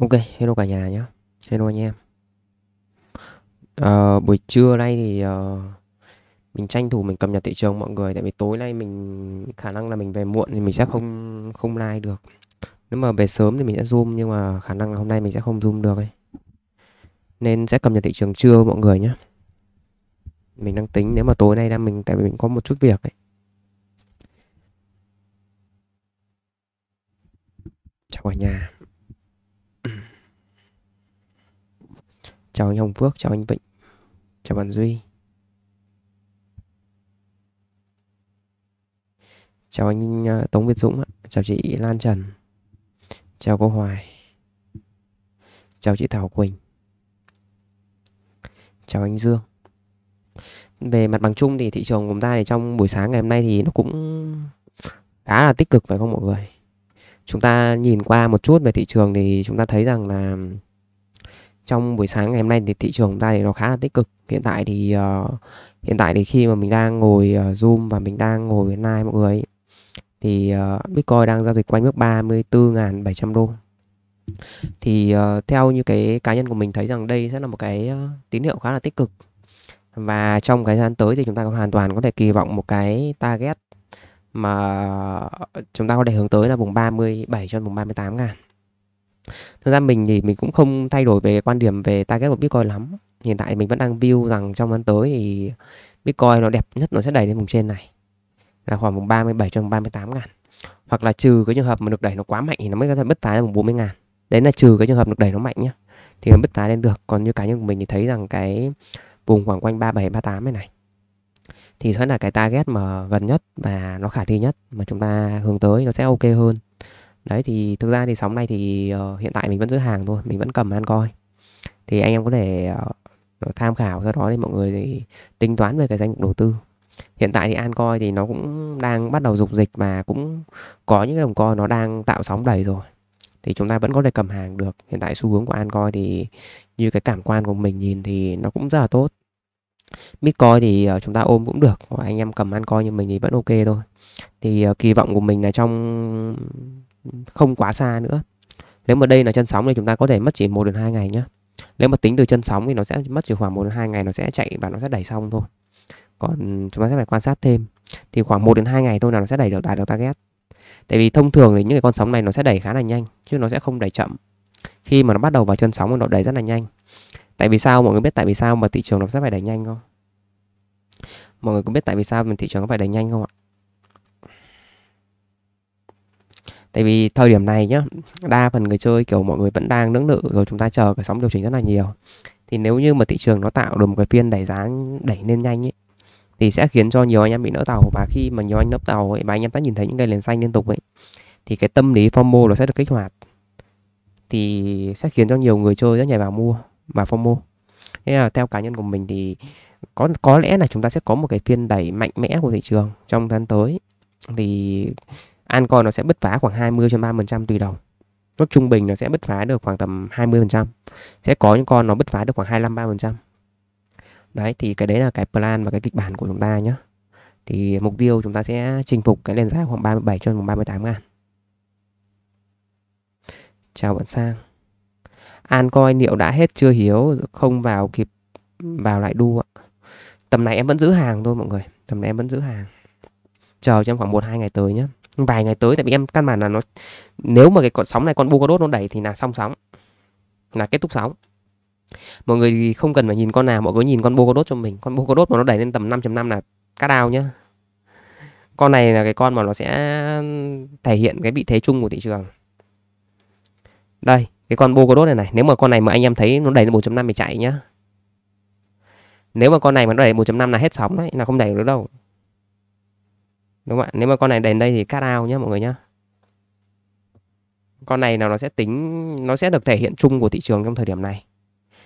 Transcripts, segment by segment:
Ok, hello cả nhà nhé Hello anh em à, Buổi trưa nay thì uh, Mình tranh thủ mình cập nhật thị trường mọi người Tại vì tối nay mình khả năng là mình về muộn Thì mình sẽ không không like được Nếu mà về sớm thì mình sẽ zoom Nhưng mà khả năng là hôm nay mình sẽ không zoom được ấy. Nên sẽ cập nhật thị trường trưa mọi người nhé Mình đang tính nếu mà tối nay đang mình Tại vì mình có một chút việc ấy Chào cả nhà Chào anh Hồng Phước, chào anh Vịnh, chào bạn Duy. Chào anh à, Tống Việt Dũng chào chị Lan Trần. Chào cô Hoài. Chào chị Thảo Quỳnh. Chào anh Dương. Về mặt bằng chung thì thị trường của chúng ta thì trong buổi sáng ngày hôm nay thì nó cũng khá là tích cực phải không mọi người? Chúng ta nhìn qua một chút về thị trường thì chúng ta thấy rằng là trong buổi sáng ngày hôm nay thì thị trường ta thì nó khá là tích cực hiện tại thì uh, hiện tại thì khi mà mình đang ngồi uh, zoom và mình đang ngồi với live mọi người thì uh, bitcoin đang giao dịch quanh mức 34.700 đô thì uh, theo như cái cá nhân của mình thấy rằng đây sẽ là một cái uh, tín hiệu khá là tích cực và trong cái gian tới thì chúng ta hoàn toàn có thể kỳ vọng một cái target mà chúng ta có thể hướng tới là vùng 37 cho vùng 38 ngàn thực ra mình thì mình cũng không thay đổi về quan điểm về target của bitcoin lắm hiện tại mình vẫn đang view rằng trong năm tới thì bitcoin nó đẹp nhất nó sẽ đẩy lên vùng trên này là khoảng vùng 37 cho 38 ngàn hoặc là trừ cái trường hợp mà được đẩy nó quá mạnh thì nó mới có thể bứt phá lên vùng 40 ngàn đấy là trừ cái trường hợp được đẩy nó mạnh nhá thì nó bứt phá lên được còn như cá nhân của mình thì thấy rằng cái vùng khoảng quanh 37 38 này này thì sẽ là cái target mà gần nhất và nó khả thi nhất mà chúng ta hướng tới nó sẽ ok hơn đấy thì thực ra thì sóng này thì uh, hiện tại mình vẫn giữ hàng thôi mình vẫn cầm ăn coi thì anh em có thể uh, tham khảo sau đó thì mọi người thì tính toán về cái danh mục đầu tư hiện tại thì an coi thì nó cũng đang bắt đầu dục dịch và cũng có những cái đồng coi nó đang tạo sóng đầy rồi thì chúng ta vẫn có thể cầm hàng được hiện tại xu hướng của an coi thì như cái cảm quan của mình nhìn thì nó cũng rất là tốt Bitcoin thì ờ, chúng ta ôm cũng được và anh em cầm an coi như mình thì vẫn ok thôi Thì kỳ vọng của mình là trong không quá xa nữa nếu mà đây là chân sóng thì chúng ta có thể mất chỉ 1 đến 2 ngày nhé nếu mà tính từ chân sóng thì nó sẽ mất chỉ khoảng 1 đến 2 ngày nó sẽ chạy và nó sẽ đẩy xong thôi còn chúng ta sẽ phải quan sát thêm thì khoảng 1 đến 2 ngày thôi là nó sẽ đẩy được đạt được target tại vì thông thường thì những cái con sóng này nó sẽ đẩy khá là nhanh chứ nó sẽ không đẩy chậm khi mà nó bắt đầu vào chân sóng thì nó đẩy rất là nhanh tại vì sao mọi người biết tại vì sao mà thị trường nó sẽ phải đẩy nhanh không mọi người có biết tại vì sao mà thị trường nó phải đẩy nhanh không ạ tại vì thời điểm này nhá đa phần người chơi kiểu mọi người vẫn đang nưỡng lự rồi chúng ta chờ cái sóng điều chỉnh rất là nhiều thì nếu như mà thị trường nó tạo được một cái phiên đẩy giá đẩy lên nhanh ấy thì sẽ khiến cho nhiều anh em bị nỡ tàu và khi mà nhiều anh nấp tàu ấy và anh em đã nhìn thấy những cái liền xanh liên tục ấy thì cái tâm lý FOMO nó sẽ được kích hoạt thì sẽ khiến cho nhiều người chơi rất nhảy vào mua và FOMO thế là theo cá nhân của mình thì có có lẽ là chúng ta sẽ có một cái phiên đẩy mạnh mẽ của thị trường trong tháng tới thì Ancoin nó sẽ bứt phá khoảng 20 cho 3% tùy đầu, Nó trung bình nó sẽ bứt phá được khoảng tầm 20%. Sẽ có những con nó bứt phá được khoảng 25 3%. Đấy thì cái đấy là cái plan và cái kịch bản của chúng ta nhé. Thì mục tiêu chúng ta sẽ chinh phục cái nền giá khoảng 37 cho đến 38 ngàn. Chào bạn Sang. An coi liệu đã hết chưa hiếu không vào kịp vào lại đu ạ. Tầm này em vẫn giữ hàng thôi mọi người. Tầm này em vẫn giữ hàng. Chờ trong khoảng 1 2 ngày tới nhé vài ngày tới tại vì em căn bản là nó nếu mà cái con sóng này con Bugadot nó đẩy thì là xong sóng là kết thúc sóng mọi người không cần phải nhìn con nào mọi người nhìn con Bugadot cho mình con Bugadot mà nó đẩy lên tầm 5.5 là cá đào nhá con này là cái con mà nó sẽ thể hiện cái vị thế chung của thị trường đây cái con Bugadot này này nếu mà con này mà anh em thấy nó đẩy lên 4.5 thì chạy nhá nếu mà con này mà nó đẩy 1.5 là hết sóng đấy là không đẩy được đâu đúng không ạ nếu mà con này đến đây thì cut out nhé mọi người nhé con này nào nó sẽ tính nó sẽ được thể hiện chung của thị trường trong thời điểm này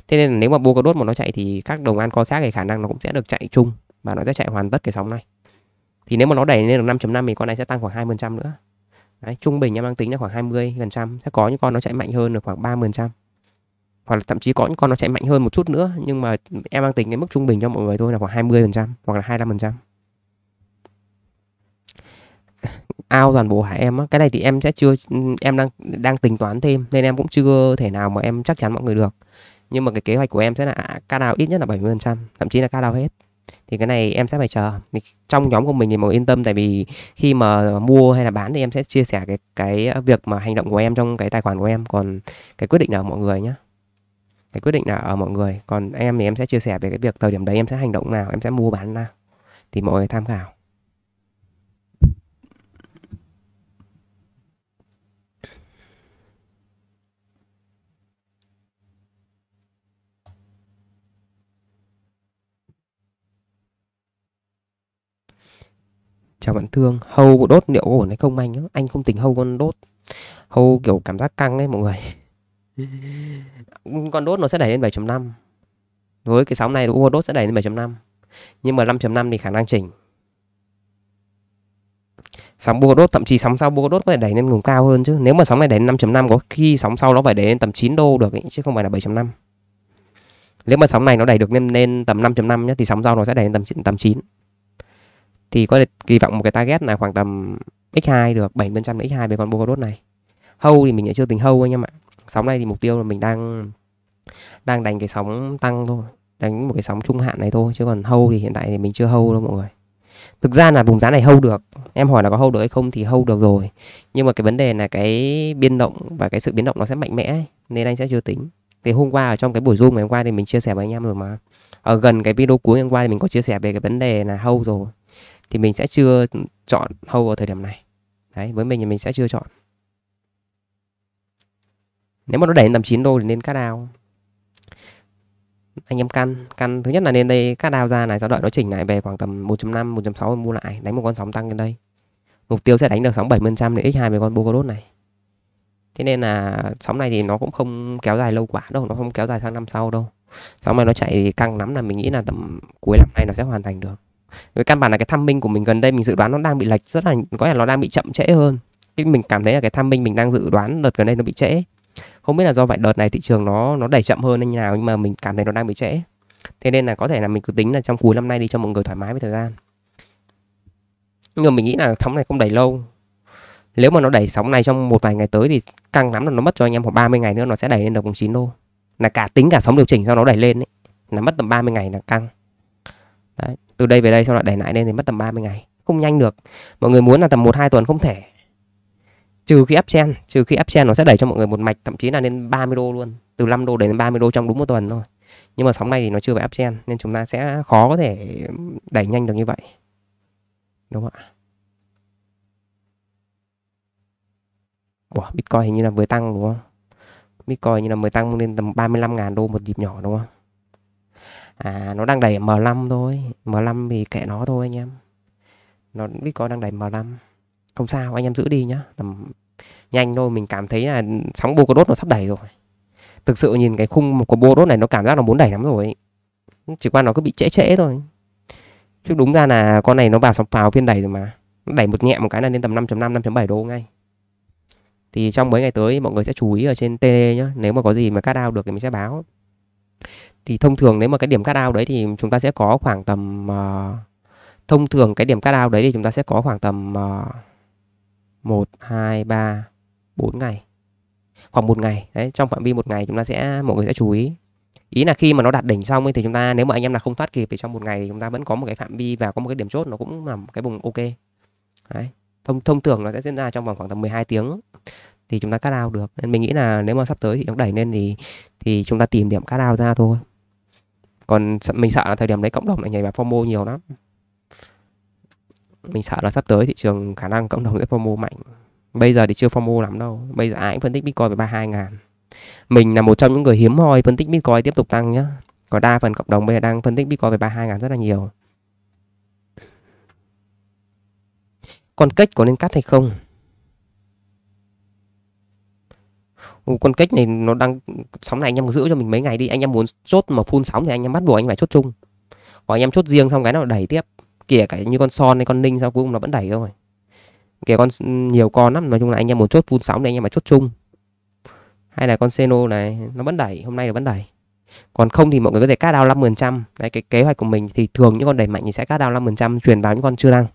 thế nên nếu mà có đốt mà nó chạy thì các đồng ăn coi khác thì khả năng nó cũng sẽ được chạy chung và nó sẽ chạy hoàn tất cái sóng này thì nếu mà nó đẩy lên được 5.5 thì con này sẽ tăng khoảng 2% nữa Đấy, trung bình em đang tính là khoảng 20% sẽ có những con nó chạy mạnh hơn được khoảng phần trăm hoặc là thậm chí có những con nó chạy mạnh hơn một chút nữa nhưng mà em đang tính cái mức trung bình cho mọi người thôi là khoảng 20% hoặc là 25% ao toàn bộ hả em á cái này thì em sẽ chưa em đang đang tính toán thêm nên em cũng chưa thể nào mà em chắc chắn mọi người được nhưng mà cái kế hoạch của em sẽ là ca nào ít nhất là 70% thậm chí là ca nào hết thì cái này em sẽ phải chờ thì trong nhóm của mình thì mọi yên tâm tại vì khi mà mua hay là bán thì em sẽ chia sẻ cái cái việc mà hành động của em trong cái tài khoản của em còn cái quyết định là ở mọi người nhé cái quyết định là ở mọi người còn em thì em sẽ chia sẻ về cái việc thời điểm đấy em sẽ hành động nào em sẽ mua bán nào thì mọi người tham khảo chào bạn thương hâu đốt liệu có ổn hay không anh á anh không tình hâu con đốt hâu kiểu cảm giác căng ấy mọi người con đốt nó sẽ đẩy lên 7.5 với cái sóng này UO đốt sẽ đẩy lên 7.5 nhưng mà 5.5 thì khả năng chỉnh sóng bô đốt thậm chí sóng sau bô đốt có thể đẩy lên vùng cao hơn chứ nếu mà sóng này đẩy 5.5 có khi sóng sau nó phải đẩy lên tầm 9 đô được ấy, chứ không phải là 7.5 nếu mà sóng này nó đẩy được lên lên tầm 5.5 nhé thì sóng sau nó sẽ đẩy lên tầm tầm 9 thì có thể kỳ vọng một cái target là khoảng tầm x2 được 7% x2 về con Polkadot này. Hâu thì mình lại chưa tính hâu anh em ạ. Sóng này thì mục tiêu là mình đang đang đánh cái sóng tăng thôi, đánh một cái sóng trung hạn này thôi chứ còn hâu thì hiện tại thì mình chưa hâu đâu mọi người. Thực ra là vùng giá này hâu được. Em hỏi là có hâu được hay không thì hâu được rồi. Nhưng mà cái vấn đề là cái biên động và cái sự biến động nó sẽ mạnh mẽ nên anh sẽ chưa tính. Thì hôm qua ở trong cái buổi Zoom ngày hôm qua thì mình chia sẻ với anh em rồi mà. Ở gần cái video cuối ngày hôm qua thì mình có chia sẻ về cái vấn đề là hâu rồi thì mình sẽ chưa chọn hầu vào thời điểm này đấy với mình thì mình sẽ chưa chọn nếu mà nó đẩy lên tầm 9 đô thì nên cắt đào anh em căn căn thứ nhất là nên đây cắt đào ra này sau đợi nó chỉnh lại về khoảng tầm 1.5 1.6 mua lại đánh một con sóng tăng lên đây mục tiêu sẽ đánh được sóng 70% để x2 về con Bocodot này thế nên là sóng này thì nó cũng không kéo dài lâu quá đâu nó không kéo dài sang năm sau đâu sóng này nó chạy căng lắm là mình nghĩ là tầm cuối năm nay nó sẽ hoàn thành được với căn bản là cái tham minh của mình gần đây mình dự đoán nó đang bị lệch rất là có thể nó đang bị chậm trễ hơn cái mình cảm thấy là cái tham minh mình đang dự đoán đợt gần đây nó bị trễ không biết là do vậy đợt này thị trường nó nó đẩy chậm hơn như nào nhưng mà mình cảm thấy nó đang bị trễ thế nên là có thể là mình cứ tính là trong cuối năm nay đi cho mọi người thoải mái với thời gian nhưng mà mình nghĩ là sóng này không đẩy lâu nếu mà nó đẩy sóng này trong một vài ngày tới thì căng lắm là nó mất cho anh em khoảng 30 ngày nữa nó sẽ đẩy lên được cùng 9 đô là cả tính cả sóng điều chỉnh sau nó đẩy lên ấy là mất tầm 30 ngày là căng đấy từ đây về đây sau lại đẩy lại lên thì mất tầm 30 ngày không nhanh được mọi người muốn là tầm một hai tuần không thể trừ khi áp chen, trừ khi áp chen nó sẽ đẩy cho mọi người một mạch thậm chí là lên 30 đô luôn từ 5 đô đến 30 đô trong đúng một tuần thôi nhưng mà sóng này thì nó chưa phải áp chen nên chúng ta sẽ khó có thể đẩy nhanh được như vậy đúng không ạ Wow, Bitcoin hình như là vừa tăng đúng không? Bitcoin như là mới tăng lên tầm 35.000 đô một nhịp nhỏ đúng không? à, nó đang đẩy M5 thôi M5 thì kệ nó thôi anh em nó biết Bitcoin đang đẩy M5 không sao anh em giữ đi nhá tầm nhanh thôi mình cảm thấy là sóng bô đốt nó sắp đẩy rồi thực sự nhìn cái khung của bô đốt này nó cảm giác nó muốn đẩy lắm rồi chỉ qua nó cứ bị trễ trễ thôi chứ đúng ra là con này nó vào sóng pháo phiên đẩy rồi mà nó đẩy một nhẹ một cái là lên tầm 5.5 5.7 đô ngay thì trong mấy ngày tới mọi người sẽ chú ý ở trên TD nhá nếu mà có gì mà cắt out được thì mình sẽ báo thì thông thường nếu mà cái điểm cắt out đấy thì chúng ta sẽ có khoảng tầm uh, thông thường cái điểm cắt out đấy thì chúng ta sẽ có khoảng tầm uh, 1 2 3 4 ngày. Khoảng một ngày. Đấy, trong phạm vi một ngày chúng ta sẽ mọi người sẽ chú ý. Ý là khi mà nó đạt đỉnh xong ấy, thì chúng ta nếu mà anh em là không thoát kịp thì trong một ngày thì chúng ta vẫn có một cái phạm vi và có một cái điểm chốt nó cũng là cái vùng ok. Đấy. Thông thông thường nó sẽ diễn ra trong vòng khoảng tầm 12 tiếng thì chúng ta cắt out được. Nên mình nghĩ là nếu mà sắp tới thì nó đẩy lên thì thì chúng ta tìm điểm cắt out ra thôi còn mình sợ là thời điểm đấy cộng đồng lại nhảy vào FOMO nhiều lắm ừ. mình sợ là sắp tới thị trường khả năng cộng đồng sẽ FOMO mạnh bây giờ thì chưa FOMO lắm đâu bây giờ ai cũng phân tích Bitcoin với 32 ngàn mình là một trong những người hiếm hoi phân tích Bitcoin tiếp tục tăng nhá có đa phần cộng đồng bây giờ đang phân tích Bitcoin về 32 ngàn rất là nhiều còn cách có nên cắt hay không con cách này nó đang sóng này anh em giữ cho mình mấy ngày đi anh em muốn chốt mà phun sóng thì anh em bắt buộc anh phải chốt chung còn anh em chốt riêng xong cái nó đẩy tiếp kể cả như con son hay con ninh sao cuối cùng nó vẫn đẩy thôi kể con nhiều con lắm nói chung là anh em muốn chốt phun sóng thì anh em phải chốt chung hay là con seno này nó vẫn đẩy hôm nay nó vẫn đẩy còn không thì mọi người có thể cắt down 5% Đấy, cái kế hoạch của mình thì thường những con đẩy mạnh thì sẽ cắt down 5% truyền vào những con chưa đăng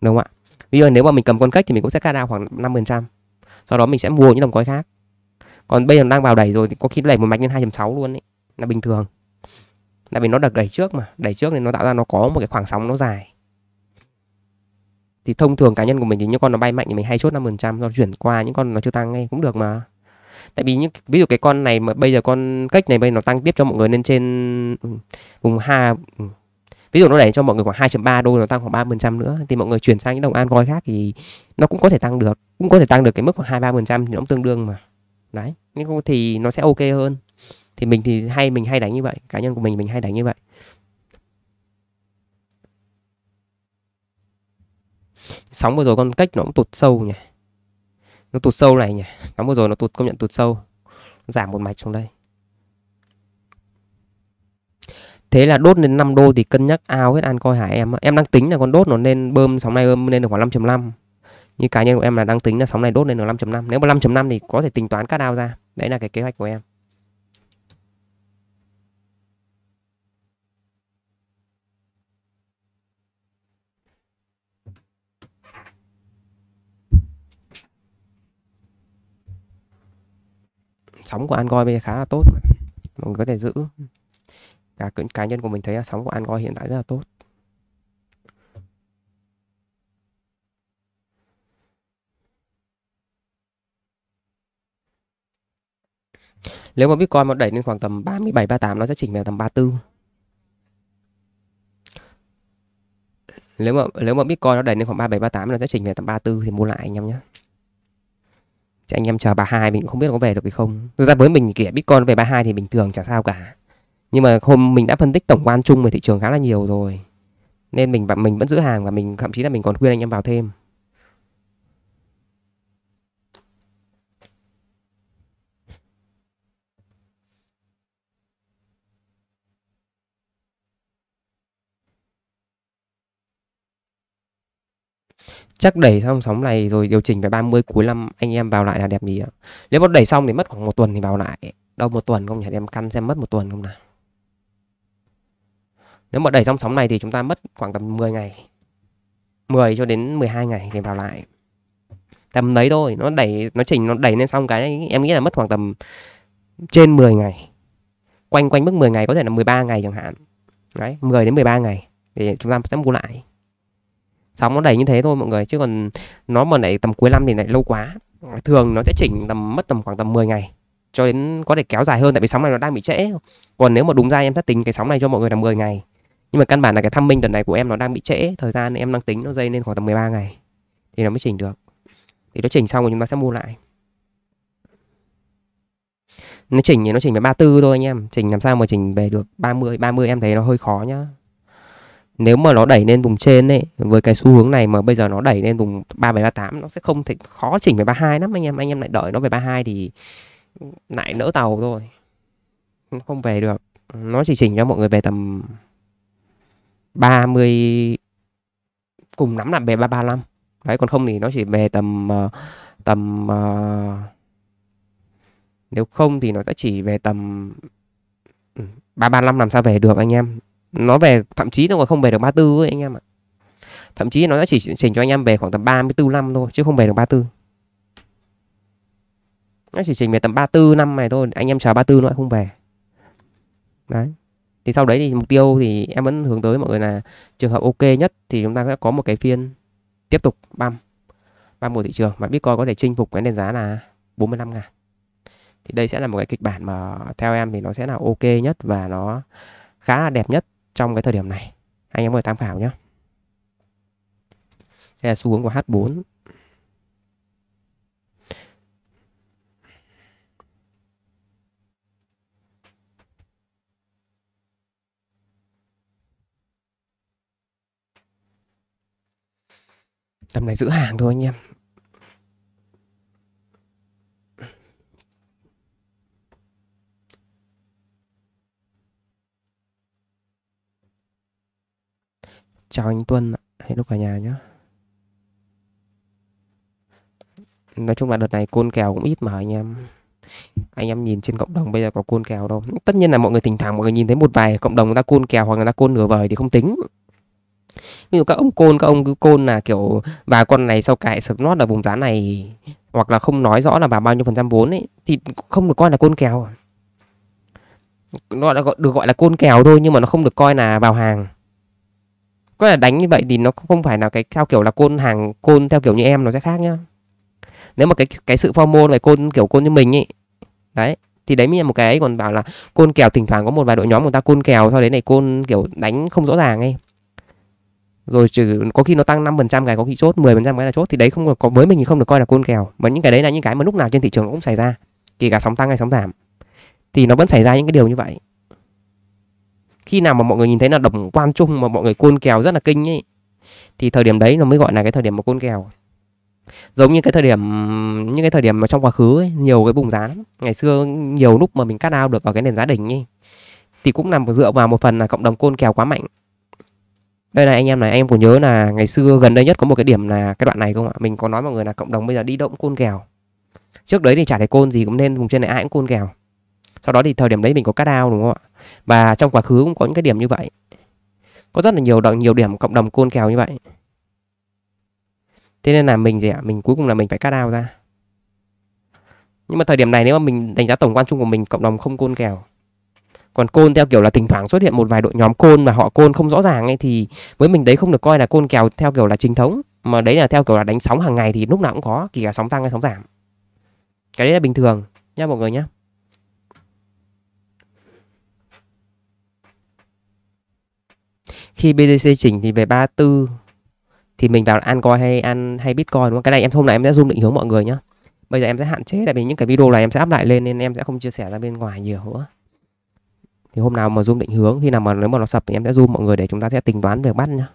đúng không ạ ví dụ nếu mà mình cầm con cách thì mình cũng sẽ cắt down khoảng 5% sau đó mình sẽ mua những đồng coi khác còn bây giờ đang vào đẩy rồi thì có khi đẩy một mạch lên 2.6 luôn ấy là bình thường là vì nó được đẩy trước mà đẩy trước nên nó tạo ra nó có một cái khoảng sóng nó dài thì thông thường cá nhân của mình thì những con nó bay mạnh thì mình hay chốt 5% rồi chuyển qua những con nó chưa tăng ngay cũng được mà tại vì những ví dụ cái con này mà bây giờ con cách này bây giờ nó tăng tiếp cho mọi người lên trên ừ, vùng ha ừ. ví dụ nó đẩy cho mọi người khoảng 2.3 đô nó tăng khoảng 3% nữa thì mọi người chuyển sang những đồng an coi khác thì nó cũng có thể tăng được cũng có thể tăng được cái mức khoảng 2 3% thì nó cũng tương đương mà đấy nhưng thì nó sẽ ok hơn thì mình thì hay mình hay đánh như vậy cá nhân của mình mình hay đánh như vậy sóng vừa rồi con cách nó cũng tụt sâu nhỉ nó tụt sâu này nhỉ sóng vừa rồi nó tụt công nhận tụt sâu giảm một mạch xuống đây thế là đốt lên 5 đô thì cân nhắc ao hết an coi hải em em đang tính là con đốt nó nên bơm sóng này bơm lên được khoảng 5.5 như cá nhân của em là đang tính là sóng này đốt lên được 5.5 nếu mà 5.5 thì có thể tính toán cắt ao ra đấy là cái kế hoạch của em sóng của Angoi bây giờ khá là tốt mà. mình có thể giữ cả cá nhân của mình thấy là sóng của Angoi hiện tại rất là tốt Nếu mà Bitcoin mà đẩy lên khoảng tầm 37 38 nó sẽ chỉnh về tầm 34. Nếu mà nếu mà Bitcoin nó đẩy lên khoảng 37 38 nó sẽ chỉnh về tầm 34 thì mua lại anh em nhé. Chứ anh em chờ 32 mình cũng không biết có về được hay không. Thực ra với mình kể Bitcoin về 32 thì bình thường chẳng sao cả. Nhưng mà hôm mình đã phân tích tổng quan chung về thị trường khá là nhiều rồi. Nên mình và mình vẫn giữ hàng và mình thậm chí là mình còn khuyên anh em vào thêm. chắc đẩy xong sóng này rồi điều chỉnh về 30 cuối năm anh em vào lại là đẹp gì ạ nếu mà đẩy xong thì mất khoảng một tuần thì vào lại đâu một tuần không nhỉ em căn xem mất một tuần không nào nếu mà đẩy xong sóng này thì chúng ta mất khoảng tầm 10 ngày 10 cho đến 12 ngày thì vào lại tầm đấy thôi nó đẩy nó chỉnh nó đẩy lên xong cái này, em nghĩ là mất khoảng tầm trên 10 ngày quanh quanh mức 10 ngày có thể là 13 ngày chẳng hạn đấy 10 đến 13 ngày thì chúng ta sẽ mua lại sóng nó đẩy như thế thôi mọi người chứ còn nó mà lại tầm cuối năm thì lại lâu quá thường nó sẽ chỉnh tầm mất tầm khoảng tầm 10 ngày cho đến có thể kéo dài hơn tại vì sóng này nó đang bị trễ còn nếu mà đúng ra em sẽ tính cái sóng này cho mọi người là 10 ngày nhưng mà căn bản là cái thăm minh đợt này của em nó đang bị trễ thời gian em đang tính nó dây lên khoảng tầm 13 ngày thì nó mới chỉnh được thì nó chỉnh xong rồi chúng ta sẽ mua lại nó chỉnh thì nó chỉnh về 34 thôi anh em chỉnh làm sao mà chỉnh về được 30 30 em thấy nó hơi khó nhá nếu mà nó đẩy lên vùng trên ấy với cái xu hướng này mà bây giờ nó đẩy lên vùng 3738 nó sẽ không thể khó chỉnh về 32 lắm anh em anh em lại đợi nó về 32 thì lại nỡ tàu thôi không về được nó chỉ chỉnh cho mọi người về tầm 30 cùng nắm là về 335 đấy còn không thì nó chỉ về tầm ờ, tầm ờ, nếu không thì nó sẽ chỉ về tầm 335 ừ, làm sao về được anh em nó về thậm chí nó còn không về được 34 ấy anh em ạ thậm chí nó chỉ chỉnh cho anh em về khoảng tầm 34 năm thôi chứ không về được 34 nó chỉ chỉnh về tầm 34 năm này thôi anh em chờ 34 nó không về đấy thì sau đấy thì mục tiêu thì em vẫn hướng tới mọi người là trường hợp ok nhất thì chúng ta sẽ có một cái phiên tiếp tục băm băm của thị trường mà Bitcoin có thể chinh phục cái nền giá là 45 ngàn thì đây sẽ là một cái kịch bản mà theo em thì nó sẽ là ok nhất và nó khá là đẹp nhất trong cái thời điểm này anh em có thể tham khảo nhé đây là xu hướng của H4 tầm này giữ hàng thôi anh em chào anh Tuân hẹn lúc cả nhà nhé nói chung là đợt này côn kèo cũng ít mà anh em anh em nhìn trên cộng đồng bây giờ có côn kèo đâu tất nhiên là mọi người thỉnh thoảng mọi người nhìn thấy một vài cộng đồng người ta côn kèo hoặc người ta côn nửa vời thì không tính ví dụ các ông côn các ông cứ côn là kiểu bà con này sau cài sập nót ở vùng giá này hoặc là không nói rõ là bà bao nhiêu phần trăm vốn ấy thì không được coi là côn kèo nó đã gọi, được gọi là côn kèo thôi nhưng mà nó không được coi là vào hàng có là đánh như vậy thì nó không phải là cái theo kiểu là côn hàng côn theo kiểu như em nó sẽ khác nhá nếu mà cái cái sự môn này côn kiểu côn như mình ấy đấy thì đấy mới là một cái còn bảo là côn kèo thỉnh thoảng có một vài đội nhóm người ta côn kèo sau đấy này côn kiểu đánh không rõ ràng ấy rồi trừ có khi nó tăng 5% cái có khi chốt 10% cái là chốt thì đấy không có với mình thì không được coi là côn kèo mà những cái đấy là những cái mà lúc nào trên thị trường cũng xảy ra kể cả sóng tăng hay sóng giảm thì nó vẫn xảy ra những cái điều như vậy khi nào mà mọi người nhìn thấy là đồng quan chung mà mọi người côn kèo rất là kinh ấy thì thời điểm đấy nó mới gọi là cái thời điểm mà côn kèo giống như cái thời điểm những cái thời điểm mà trong quá khứ ấy, nhiều cái bùng giá lắm ngày xưa nhiều lúc mà mình cắt ao được ở cái nền giá đỉnh ấy thì cũng nằm dựa vào một phần là cộng đồng côn kèo quá mạnh đây này anh em này anh em cũng nhớ là ngày xưa gần đây nhất có một cái điểm là cái đoạn này không ạ mình có nói mọi người là cộng đồng bây giờ đi động côn kèo trước đấy thì chả thấy côn gì cũng nên vùng trên này ai cũng côn kèo sau đó thì thời điểm đấy mình có cắt ao đúng không ạ và trong quá khứ cũng có những cái điểm như vậy có rất là nhiều đoạn nhiều điểm cộng đồng côn kèo như vậy thế nên là mình gì ạ à? mình cuối cùng là mình phải cắt ao ra nhưng mà thời điểm này nếu mà mình đánh giá tổng quan chung của mình cộng đồng không côn kèo còn côn theo kiểu là thỉnh thoảng xuất hiện một vài đội nhóm côn mà họ côn không rõ ràng ấy thì với mình đấy không được coi là côn kèo theo kiểu là chính thống mà đấy là theo kiểu là đánh sóng hàng ngày thì lúc nào cũng có kỳ cả sóng tăng hay sóng giảm cái đấy là bình thường nha mọi người nhé khi BTC chỉnh thì về 34 thì mình vào ăn coi hay ăn hay Bitcoin đúng không? Cái này em hôm nay em sẽ zoom định hướng mọi người nhá. Bây giờ em sẽ hạn chế tại vì những cái video này em sẽ up lại lên nên em sẽ không chia sẻ ra bên ngoài nhiều nữa. Thì hôm nào mà zoom định hướng khi nào mà nếu mà nó sập thì em sẽ zoom mọi người để chúng ta sẽ tính toán việc bắt nhá.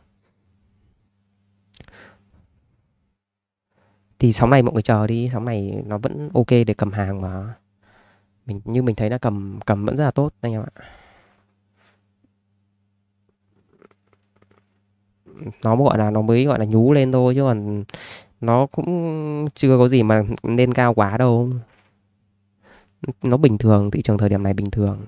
Thì sóng này mọi người chờ đi, sóng này nó vẫn ok để cầm hàng mà. Mình như mình thấy là cầm cầm vẫn rất là tốt anh em ạ. nó gọi là nó mới gọi là nhú lên thôi chứ còn nó cũng chưa có gì mà lên cao quá đâu nó bình thường thị trường thời điểm này bình thường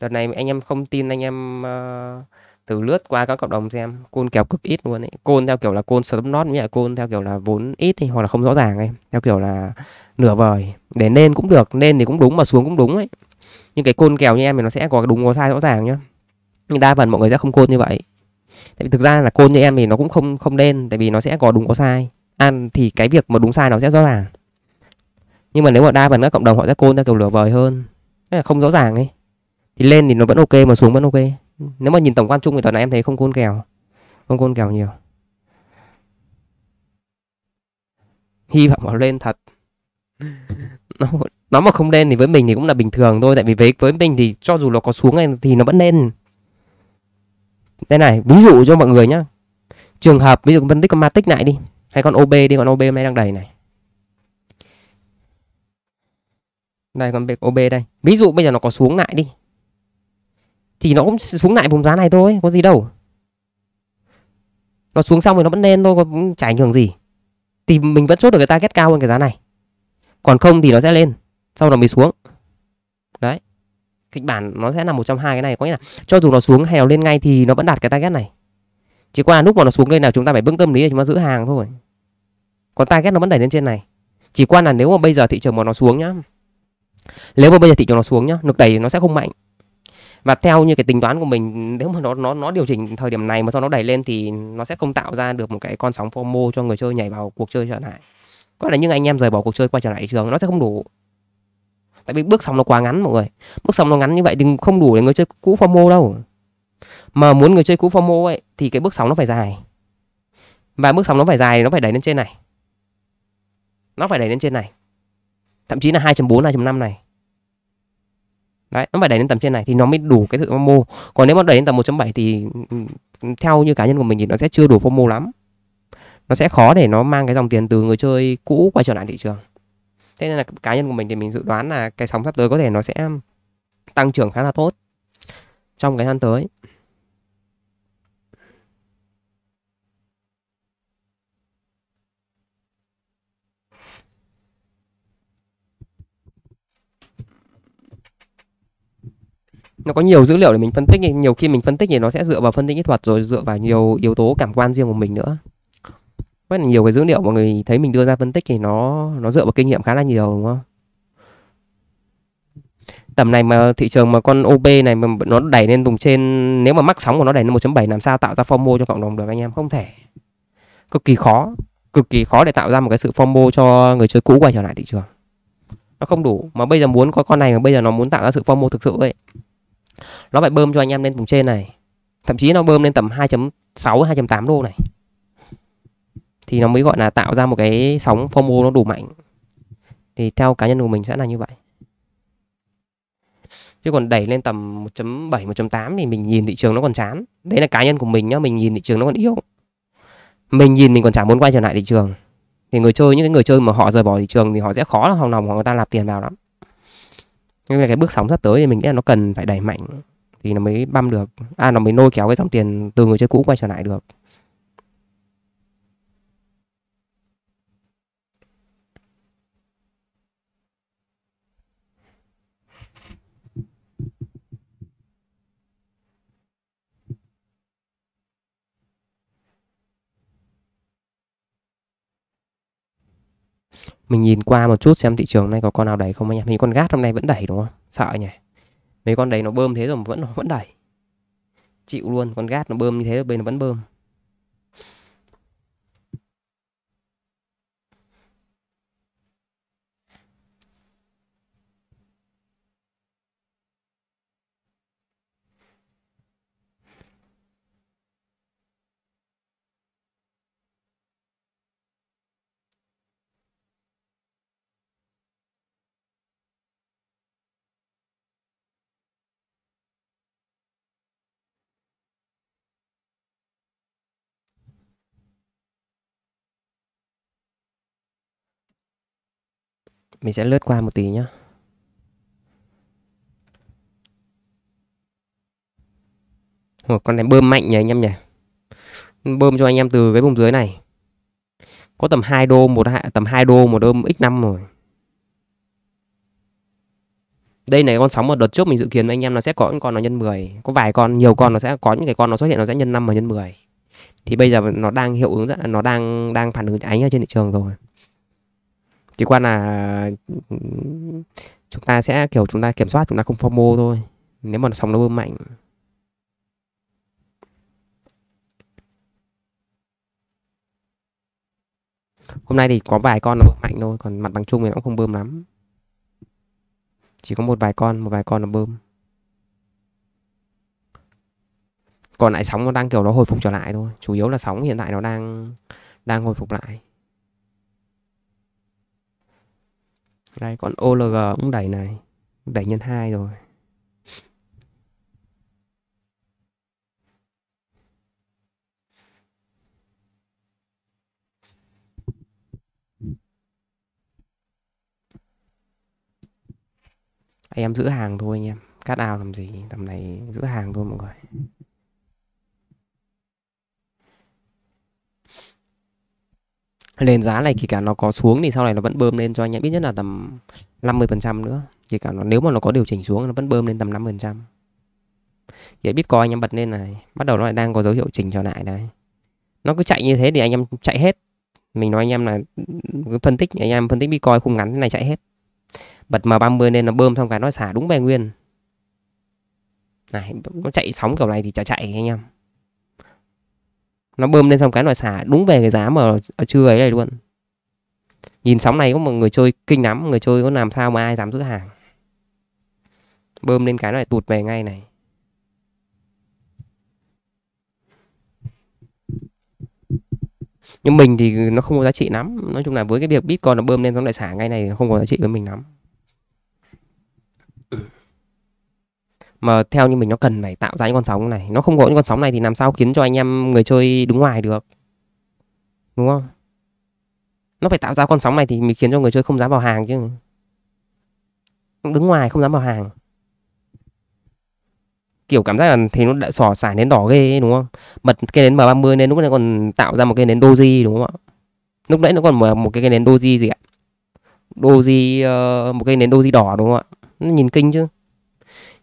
đợt này anh em không tin anh em uh, từ lướt qua các cộng đồng xem côn kèo cực ít luôn ấy côn theo kiểu là côn stop not với lại côn theo kiểu là vốn ít ấy, hoặc là không rõ ràng ấy theo kiểu là nửa vời để nên cũng được nên thì cũng đúng mà xuống cũng đúng ấy nhưng cái côn kèo như em thì nó sẽ có đúng có sai rõ ràng nhá nhưng đa phần mọi người sẽ không côn như vậy tại vì thực ra là côn như em thì nó cũng không không nên tại vì nó sẽ có đúng có sai ăn à, thì cái việc mà đúng sai nó sẽ rõ ràng nhưng mà nếu mà đa phần các cộng đồng họ sẽ côn theo kiểu lửa vời hơn là không rõ ràng ấy thì lên thì nó vẫn ok mà xuống vẫn ok nếu mà nhìn tổng quan chung thì đợt này em thấy không côn kèo không côn kèo nhiều hy vọng nó lên thật nó nó mà không lên thì với mình thì cũng là bình thường thôi tại vì với với mình thì cho dù nó có xuống này thì nó vẫn lên đây này ví dụ cho mọi người nhá trường hợp ví dụ phân tích con matic lại đi hay con ob đi con ob hôm đang đầy này đây con việc ob đây ví dụ bây giờ nó có xuống lại đi thì nó cũng xuống lại vùng giá này thôi có gì đâu nó xuống xong rồi nó vẫn lên thôi có chả ảnh hưởng gì thì mình vẫn chốt được người ta target cao hơn cái giá này còn không thì nó sẽ lên sau đó mới xuống đấy kịch bản nó sẽ là một trong hai cái này có nghĩa là cho dù nó xuống hay nó lên ngay thì nó vẫn đạt cái target này chỉ qua lúc mà nó xuống lên nào chúng ta phải vững tâm lý để chúng ta giữ hàng thôi còn target nó vẫn đẩy lên trên này chỉ quan là nếu mà bây giờ thị trường mà nó xuống nhá nếu mà bây giờ thị trường nó xuống nhá lực đẩy nó sẽ không mạnh và theo như cái tính toán của mình nếu mà nó nó nó điều chỉnh thời điểm này mà sau nó đẩy lên thì nó sẽ không tạo ra được một cái con sóng FOMO cho người chơi nhảy vào cuộc chơi trở lại có là những anh em rời bỏ cuộc chơi quay trở lại trường nó sẽ không đủ tại vì bước sóng nó quá ngắn mọi người bước sóng nó ngắn như vậy thì không đủ để người chơi cũ FOMO đâu mà muốn người chơi cũ FOMO ấy thì cái bước sóng nó phải dài và bước sóng nó phải dài nó phải đẩy lên trên này nó phải đẩy lên trên này thậm chí là 2.4 2.5 này đấy nó phải đẩy lên tầm trên này thì nó mới đủ cái sự FOMO còn nếu mà đẩy lên tầm 1.7 thì ừ, theo như cá nhân của mình thì nó sẽ chưa đủ FOMO lắm nó sẽ khó để nó mang cái dòng tiền từ người chơi cũ quay trở lại thị trường thế nên là cá nhân của mình thì mình dự đoán là cái sóng sắp tới có thể nó sẽ tăng trưởng khá là tốt trong cái năm tới nó có nhiều dữ liệu để mình phân tích nhiều khi mình phân tích thì nó sẽ dựa vào phân tích kỹ thuật rồi dựa vào nhiều yếu tố cảm quan riêng của mình nữa rất là nhiều cái dữ liệu mà người thấy mình đưa ra phân tích thì nó nó dựa vào kinh nghiệm khá là nhiều đúng không tầm này mà thị trường mà con OB này mà nó đẩy lên vùng trên nếu mà mắc sóng của nó đẩy lên 1.7 làm sao tạo ra FOMO cho cộng đồng được anh em không thể cực kỳ khó cực kỳ khó để tạo ra một cái sự FOMO cho người chơi cũ quay trở lại thị trường nó không đủ mà bây giờ muốn có con này mà bây giờ nó muốn tạo ra sự FOMO thực sự ấy nó phải bơm cho anh em lên vùng trên này thậm chí nó bơm lên tầm 2.6 2.8 đô này thì nó mới gọi là tạo ra một cái sóng FOMO nó đủ mạnh thì theo cá nhân của mình sẽ là như vậy chứ còn đẩy lên tầm 1.7 1.8 thì mình nhìn thị trường nó còn chán đấy là cá nhân của mình nhá mình nhìn thị trường nó còn yếu mình nhìn mình còn chả muốn quay trở lại thị trường thì người chơi những cái người chơi mà họ rời bỏ thị trường thì họ sẽ khó là hòng lòng họ người ta lạp tiền vào lắm nhưng mà cái bước sóng sắp tới thì mình nghĩ là nó cần phải đẩy mạnh thì nó mới băm được à nó mới nôi kéo cái dòng tiền từ người chơi cũ quay trở lại được mình nhìn qua một chút xem thị trường này có con nào đẩy không anh em hình con gát hôm nay vẫn đẩy đúng không sợ nhỉ mấy con đấy nó bơm thế rồi vẫn vẫn đẩy chịu luôn con gát nó bơm như thế bên nó vẫn bơm mình sẽ lướt qua một tí nhé Ủa, con này bơm mạnh nhỉ anh em nhỉ bơm cho anh em từ cái vùng dưới này có tầm 2 đô một tầm 2 đô một đô x5 rồi đây này con sóng một đợt trước mình dự kiến với anh em là sẽ có những con nó nhân 10 có vài con nhiều con nó sẽ có những cái con nó xuất hiện nó sẽ nhân 5 và nhân 10 thì bây giờ nó đang hiệu ứng nó đang đang phản ứng ánh ở trên thị trường rồi chỉ quan là ừ, chúng ta sẽ kiểu chúng ta kiểm soát chúng ta không FOMO thôi nếu mà sóng nó bơm mạnh hôm nay thì có vài con nó bơm mạnh thôi còn mặt bằng chung thì nó cũng không bơm lắm chỉ có một vài con một vài con nó bơm còn lại sóng nó đang kiểu nó hồi phục trở lại thôi chủ yếu là sóng hiện tại nó đang đang hồi phục lại Đây còn OLG cũng đẩy này Đẩy nhân 2 rồi Anh Em giữ hàng thôi anh em Cắt ao làm gì Tầm này giữ hàng thôi mọi người lên giá này kể cả nó có xuống thì sau này nó vẫn bơm lên cho anh em biết nhất là tầm 50% nữa kể cả nó nếu mà nó có điều chỉnh xuống nó vẫn bơm lên tầm 5% Vậy Bitcoin anh em bật lên này Bắt đầu nó lại đang có dấu hiệu chỉnh trở lại này Nó cứ chạy như thế thì anh em chạy hết Mình nói anh em là phân tích anh em phân tích Bitcoin khung ngắn thế này chạy hết Bật M30 lên nó bơm xong cái nó xả đúng về nguyên này nó chạy sóng kiểu này thì chả chạy anh em nó bơm lên xong cái nó xả đúng về cái giá mà ở trưa ấy này luôn nhìn sóng này có một người chơi kinh lắm người chơi có làm sao mà ai dám giữ hàng bơm lên cái này tụt về ngay này nhưng mình thì nó không có giá trị lắm nói chung là với cái việc bitcoin nó bơm lên xong lại xả ngay này nó không có giá trị với mình lắm mà theo như mình nó cần phải tạo ra những con sóng này nó không có những con sóng này thì làm sao khiến cho anh em người chơi đứng ngoài được đúng không nó phải tạo ra con sóng này thì mình khiến cho người chơi không dám vào hàng chứ đứng ngoài không dám vào hàng kiểu cảm giác là thì nó đã sỏ sả đến đỏ ghê ấy, đúng không bật cái nến M30 nên lúc này còn tạo ra một cái nến Doji đúng không ạ lúc nãy nó còn một, một cái, cái nến Doji gì ạ Doji uh, một cái nến Doji đỏ đúng không ạ nó nhìn kinh chứ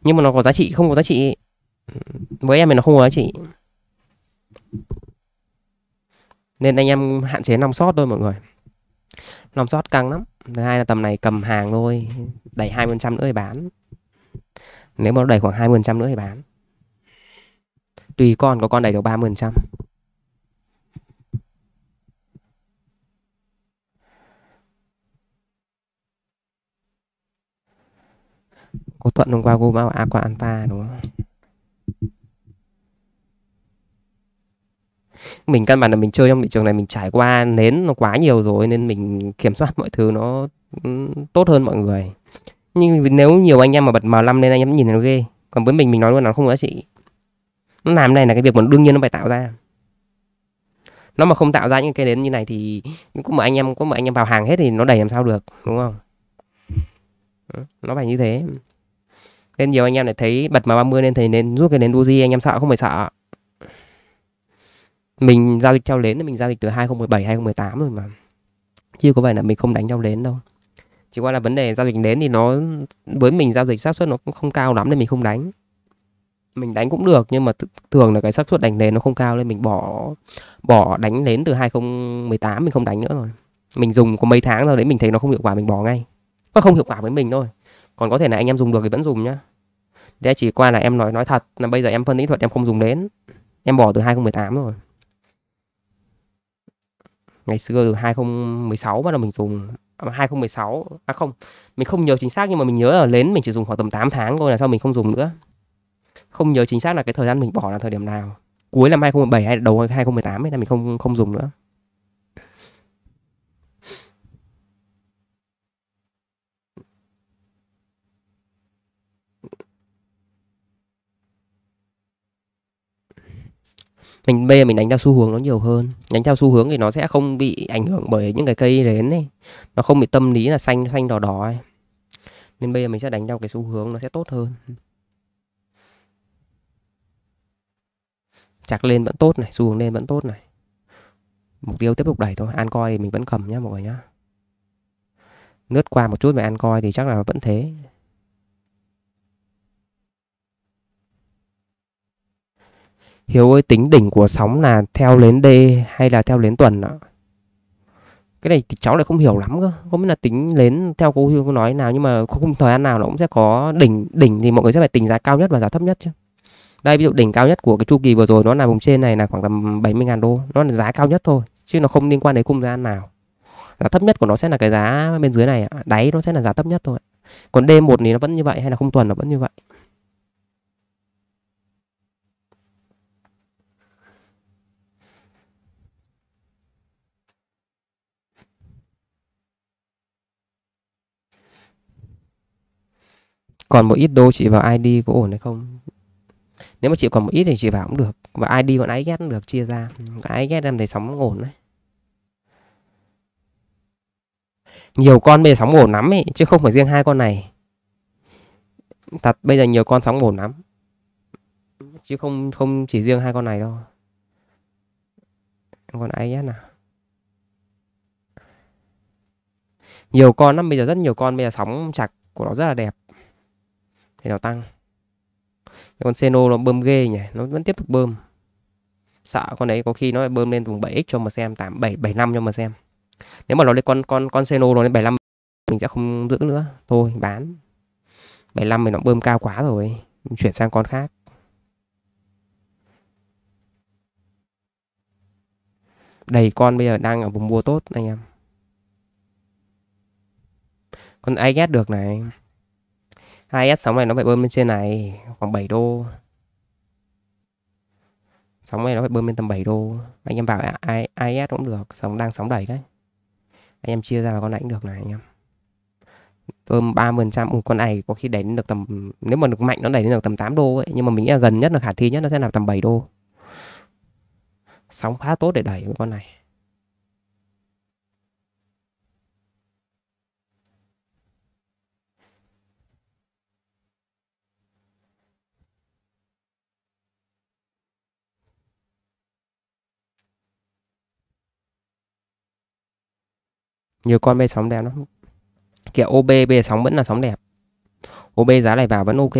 nhưng mà nó có giá trị không có giá trị ừ, với em thì nó không có giá trị nên anh em hạn chế nòng sót thôi mọi người nòng sót căng lắm thứ hai là tầm này cầm hàng thôi đẩy hai phần trăm nữa thì bán nếu mà nó đẩy khoảng hai phần trăm nữa thì bán tùy con có con đẩy được ba phần trăm cô thuận hôm qua cô bảo a qua alpha đúng không mình căn bản là mình chơi trong thị trường này mình trải qua nến nó quá nhiều rồi nên mình kiểm soát mọi thứ nó ừ, tốt hơn mọi người nhưng nếu nhiều anh em mà bật màu 5 lên anh em nhìn thấy nó ghê còn với mình mình nói luôn là nó không có giá nó làm này là cái việc mà đương nhiên nó phải tạo ra nó mà không tạo ra những cái nến như này thì có mà anh em có mà anh em vào hàng hết thì nó đầy làm sao được đúng không ừ, nó phải như thế nên nhiều anh em lại thấy bật mà 30 nên thì nên rút cái nến Uzi anh em sợ không phải sợ mình giao dịch theo nến thì mình giao dịch từ 2017 2018 rồi mà chứ có phải là mình không đánh theo nến đâu chỉ qua là vấn đề giao dịch nến thì nó với mình giao dịch xác suất nó cũng không cao lắm nên mình không đánh mình đánh cũng được nhưng mà thường là cái xác suất đánh nến nó không cao nên mình bỏ bỏ đánh nến từ 2018 mình không đánh nữa rồi mình dùng có mấy tháng rồi đấy mình thấy nó không hiệu quả mình bỏ ngay nó không hiệu quả với mình thôi còn có thể là anh em dùng được thì vẫn dùng nhá để chỉ qua là em nói nói thật là bây giờ em phân tích thuật em không dùng đến em bỏ từ 2018 rồi ngày xưa từ 2016 bắt đầu mình dùng 2016 à, à không mình không nhớ chính xác nhưng mà mình nhớ là đến mình chỉ dùng khoảng tầm 8 tháng thôi là sau mình không dùng nữa không nhớ chính xác là cái thời gian mình bỏ là thời điểm nào cuối năm 2017 hay đầu 2018 ấy là mình không không dùng nữa mình bây giờ mình đánh theo xu hướng nó nhiều hơn đánh theo xu hướng thì nó sẽ không bị ảnh hưởng bởi những cái cây đến ấy nó không bị tâm lý là xanh xanh đỏ đỏ ấy nên bây giờ mình sẽ đánh theo cái xu hướng nó sẽ tốt hơn chặt lên vẫn tốt này xu hướng lên vẫn tốt này mục tiêu tiếp tục đẩy thôi an coi thì mình vẫn cầm nhá mọi người nhá lướt qua một chút về an coi thì chắc là vẫn thế Hiếu ơi tính đỉnh của sóng là theo lến D hay là theo lến tuần ạ? Cái này thì cháu lại không hiểu lắm cơ. Không biết là tính lến theo cô Hiếu nói nào nhưng mà không thời gian nào nó cũng sẽ có đỉnh, đỉnh thì mọi người sẽ phải tính giá cao nhất và giá thấp nhất chứ. Đây ví dụ đỉnh cao nhất của cái chu kỳ vừa rồi nó là vùng trên này là khoảng tầm 70.000 đô, nó là giá cao nhất thôi chứ nó không liên quan đến khung giá nào. Giá thấp nhất của nó sẽ là cái giá bên dưới này, đáy nó sẽ là giá thấp nhất thôi. Còn D1 thì nó vẫn như vậy hay là không tuần nó vẫn như vậy. còn một ít đô chị vào ID có ổn hay không nếu mà chị còn một ít thì chị vào cũng được và ID còn IGET ghét được chia ra ghét e em thấy sóng ổn đấy nhiều con bây giờ sóng ổn lắm ấy chứ không phải riêng hai con này thật bây giờ nhiều con sóng ổn lắm chứ không không chỉ riêng hai con này đâu còn ghét e nào nhiều con lắm bây giờ rất nhiều con bây giờ sóng chặt của nó rất là đẹp thì nó tăng còn Seno nó bơm ghê nhỉ nó vẫn tiếp tục bơm sợ con đấy có khi nó lại bơm lên vùng 7x cho mà MSM 8 7 75 cho mà xem. nếu mà nó lên con con con Seno nó lên 75 mình sẽ không giữ nữa thôi bán 75 mình nó bơm cao quá rồi mình chuyển sang con khác đầy con bây giờ đang ở vùng mua tốt anh em con ai ghét được này 2S sóng này nó phải bơm lên trên này khoảng 7 đô sóng này nó phải bơm lên tầm 7 đô anh em vào e s cũng được sóng đang sóng đẩy đấy anh em chia ra vào con này cũng được này anh em bơm ba phần trăm một ừ, con này có khi đẩy đến được tầm nếu mà được mạnh nó đẩy đến được tầm 8 đô ấy. nhưng mà mình nghĩ là gần nhất là khả thi nhất nó sẽ là tầm 7 đô sóng khá tốt để đẩy với con này nhiều con bê sóng đẹp lắm kìa OB bê sóng vẫn là sóng đẹp OB giá này vào vẫn ok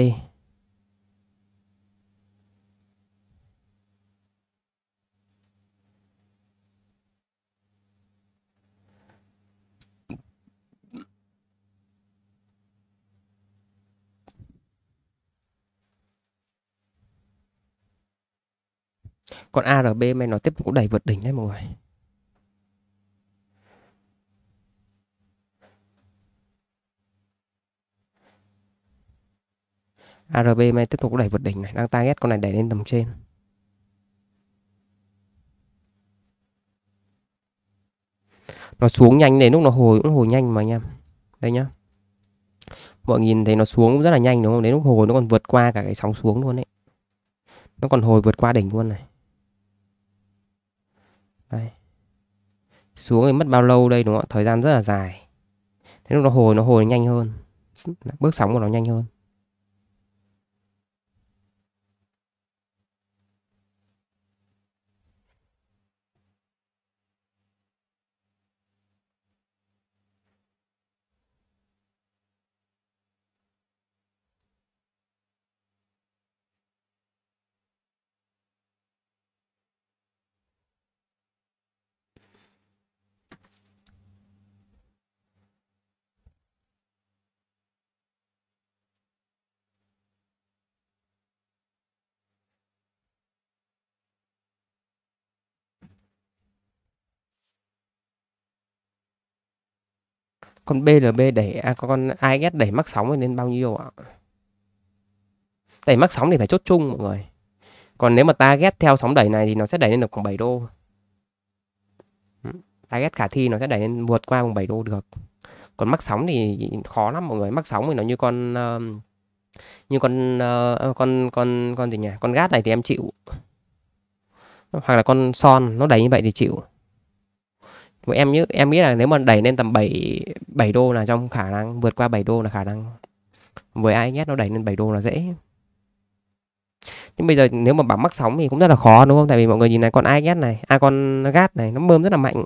Còn ARB này nó tiếp tục đẩy vượt đỉnh đấy mọi người ARB may tiếp tục đẩy vượt đỉnh này đang target con này đẩy lên tầm trên nó xuống nhanh đến lúc nó hồi cũng hồi nhanh mà anh em đây nhá mọi nhìn thấy nó xuống rất là nhanh đúng không đến lúc hồi nó còn vượt qua cả cái sóng xuống luôn đấy nó còn hồi vượt qua đỉnh luôn này đây xuống thì mất bao lâu đây đúng không ạ thời gian rất là dài thế lúc nó hồi nó hồi nhanh hơn bước sóng của nó nhanh hơn con BLB đẩy à, con IS đẩy mắc sóng lên bao nhiêu ạ? Đẩy mắc sóng thì phải chốt chung mọi người. Còn nếu mà ta ghét theo sóng đẩy này thì nó sẽ đẩy lên được khoảng 7 đô. ta ghét khả thi nó sẽ đẩy lên vượt qua vùng 7 đô được. Còn mắc sóng thì khó lắm mọi người, mắc sóng thì nó như con uh, như con uh, con con con gì nhỉ? Con gát này thì em chịu. Hoặc là con son nó đẩy như vậy thì chịu em như em nghĩ là nếu mà đẩy lên tầm 7 7 đô là trong khả năng vượt qua 7 đô là khả năng với ai AXS nó đẩy lên 7 đô là dễ nhưng bây giờ nếu mà bảo mắc sóng thì cũng rất là khó đúng không tại vì mọi người nhìn này con ai AXS này à con gas này nó bơm rất là mạnh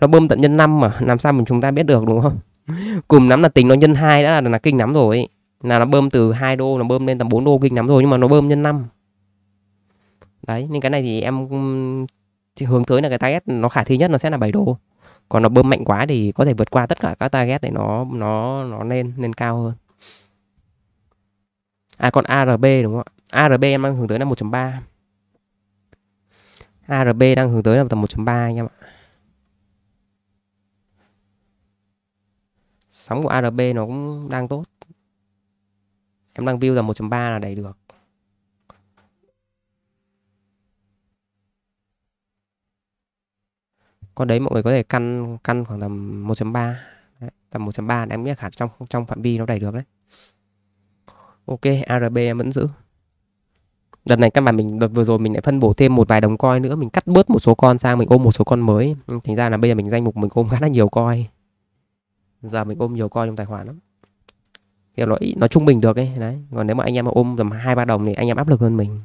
nó bơm tận nhân 5 mà làm sao mình chúng ta biết được đúng không cùng nắm là tính nó nhân 2 đã là, là kinh nắm rồi là nó bơm từ 2 đô nó bơm lên tầm 4 đô kinh nắm rồi nhưng mà nó bơm nhân 5 đấy nên cái này thì em thì hướng tới là cái target nó khả thi nhất nó sẽ là 7 đô còn nó bơm mạnh quá thì có thể vượt qua tất cả các target để nó nó nó lên lên cao hơn à còn ARB đúng không ạ ARB em đang hướng tới là 1.3 ARB đang hướng tới là tầm 1.3 anh em ạ sóng của ARB nó cũng đang tốt em đang view tầm 1.3 là đầy được con đấy mọi người có thể căn căn khoảng tầm 1.3 đấy, tầm 1.3 em nghĩ khả trong trong phạm vi nó đẩy được đấy ok ARB em vẫn giữ đợt này các bạn mình đợt vừa rồi mình lại phân bổ thêm một vài đồng coi nữa mình cắt bớt một số con sang mình ôm một số con mới ừ, thành ra là bây giờ mình danh mục mình ôm khá là nhiều coi giờ mình ôm nhiều coi trong tài khoản lắm kiểu nó nó trung bình được ấy đấy còn nếu mà anh em mà ôm tầm hai ba đồng thì anh em áp lực hơn mình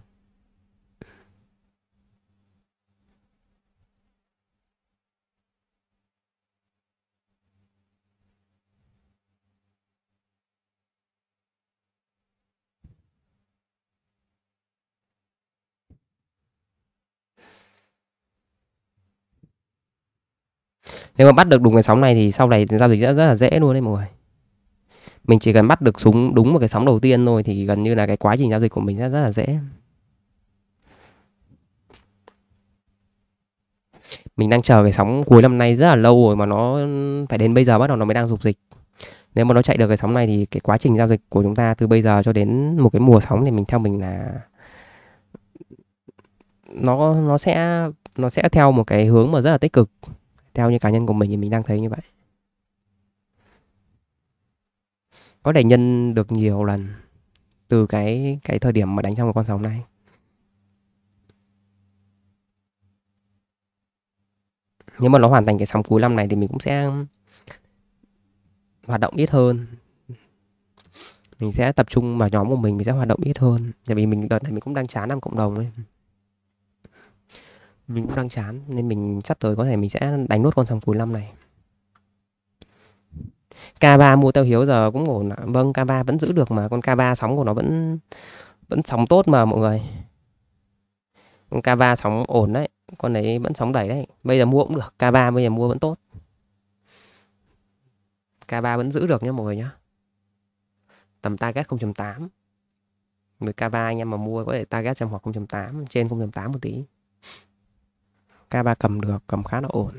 nếu mà bắt được đúng cái sóng này thì sau này giao dịch rất, rất là dễ luôn đấy mọi người mình chỉ cần bắt được súng đúng một cái sóng đầu tiên thôi thì gần như là cái quá trình giao dịch của mình rất rất là dễ mình đang chờ cái sóng cuối năm nay rất là lâu rồi mà nó phải đến bây giờ bắt đầu nó mới đang dục dịch nếu mà nó chạy được cái sóng này thì cái quá trình giao dịch của chúng ta từ bây giờ cho đến một cái mùa sóng thì mình theo mình là nó nó sẽ nó sẽ theo một cái hướng mà rất là tích cực theo như cá nhân của mình thì mình đang thấy như vậy có thể nhân được nhiều lần từ cái cái thời điểm mà đánh trong một con sóng này nếu mà nó hoàn thành cái sóng cuối năm này thì mình cũng sẽ hoạt động ít hơn mình sẽ tập trung vào nhóm của mình mình sẽ hoạt động ít hơn tại vì mình đợt này mình cũng đang chán làm cộng đồng ấy mình cũng đang chán nên mình sắp tới có thể mình sẽ đánh nốt con sòng cuối năm này K3 mua theo hiếu giờ cũng ổn ạ. Vâng, K3 vẫn giữ được mà con K3 sóng của nó vẫn vẫn sóng tốt mà mọi người. Con K3 sóng ổn đấy, con đấy vẫn sóng đẩy đấy. Bây giờ mua cũng được, K3 bây giờ mua vẫn tốt. K3 vẫn giữ được nhá mọi người nhá. Tầm target 0.8. Với K3 anh em mà mua có thể target trong hoặc 0.8 trên 0.8 một tí. K3 cầm được, cầm khá là ổn.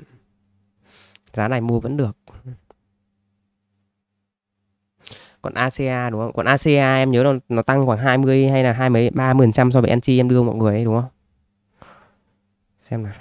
Giá này mua vẫn được. Còn ACA đúng không? Còn ACA em nhớ là nó tăng khoảng 20 hay là hai mấy 30% so với NG e em đưa mọi người ấy đúng không? Xem nào.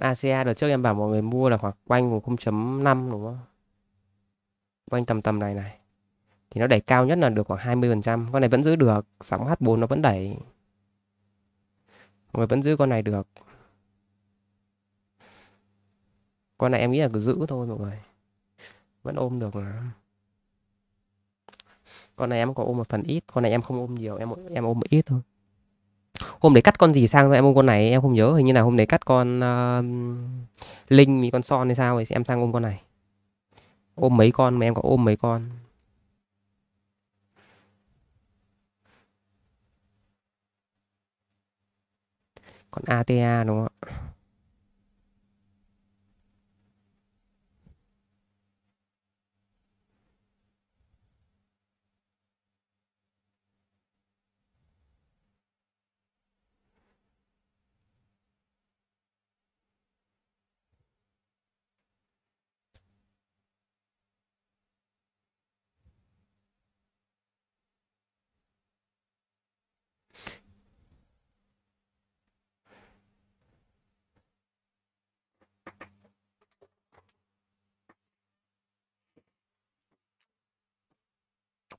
ACA đợt trước em bảo mọi người mua là khoảng quanh vùng 0.5 đúng không? Quanh tầm tầm này này. Thì nó đẩy cao nhất là được khoảng 20%. Con này vẫn giữ được. Sóng H4 nó vẫn đẩy. Mọi người vẫn giữ con này được. Con này em nghĩ là cứ giữ thôi mọi người. Vẫn ôm được mà. Con này em có ôm một phần ít. Con này em không ôm nhiều. Em em ôm một ít thôi hôm đấy cắt con gì sang rồi em ôm con này em không nhớ hình như là hôm đấy cắt con uh, linh với con son hay sao thì em sang ôm con này ôm mấy con mà em có ôm mấy con con ATA đúng không ạ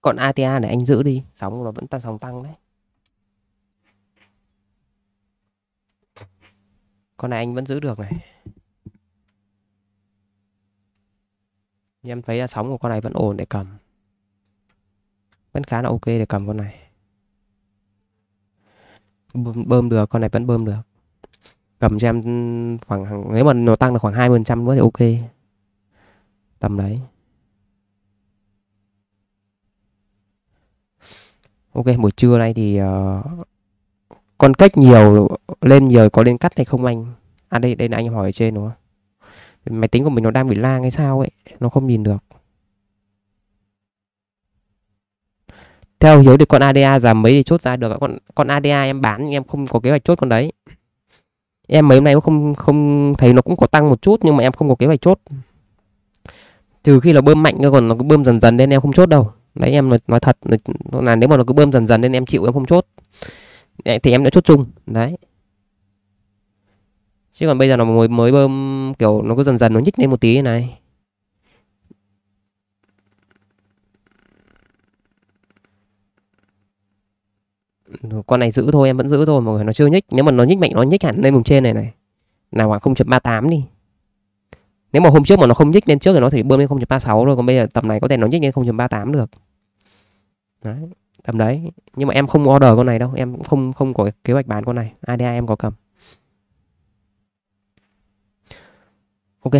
còn ATA này anh giữ đi sóng nó vẫn tăng sóng tăng đấy con này anh vẫn giữ được này em thấy là sóng của con này vẫn ổn để cầm vẫn khá là ok để cầm con này bơm, bơm được con này vẫn bơm được cầm cho em khoảng nếu mà nó tăng được khoảng hai phần trăm nữa thì ok tầm đấy ok buổi trưa nay thì uh, con cách nhiều lên nhiều có lên cắt hay không anh à đây đây là anh hỏi ở trên đúng không máy tính của mình nó đang bị lang hay sao ấy nó không nhìn được theo hiếu thì con ADA giảm mấy thì chốt ra được con con ADA em bán nhưng em không có kế hoạch chốt con đấy em mấy hôm nay cũng không không thấy nó cũng có tăng một chút nhưng mà em không có kế hoạch chốt trừ khi là bơm mạnh cơ còn nó cứ bơm dần dần nên em không chốt đâu đấy em nói, nói thật là nếu mà nó cứ bơm dần dần nên em chịu em không chốt thì em đã chốt chung đấy chứ còn bây giờ nó mới mới bơm kiểu nó cứ dần dần nó nhích lên một tí này con này giữ thôi em vẫn giữ thôi mọi người nó chưa nhích nếu mà nó nhích mạnh nó nhích hẳn lên vùng trên này này nào khoảng 0.38 đi nếu mà hôm trước mà nó không nhích lên trước thì nó thì bơm lên 0.36 rồi còn bây giờ tầm này có thể nó nhích lên 0.38 được đấy tầm đấy nhưng mà em không order con này đâu em cũng không không có kế hoạch bán con này ADA em có cầm ok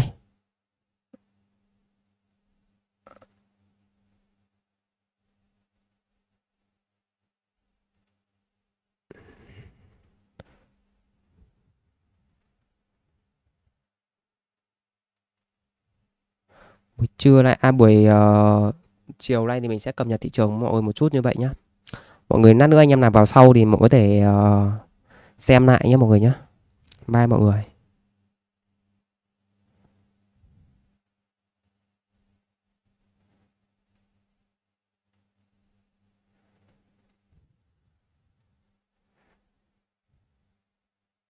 buổi trưa lại à buổi uh, chiều nay thì mình sẽ cập nhật thị trường mọi người một chút như vậy nhé mọi người lát nữa anh em nào vào sau thì mọi người có thể uh, xem lại nhé mọi người nhé bye mọi người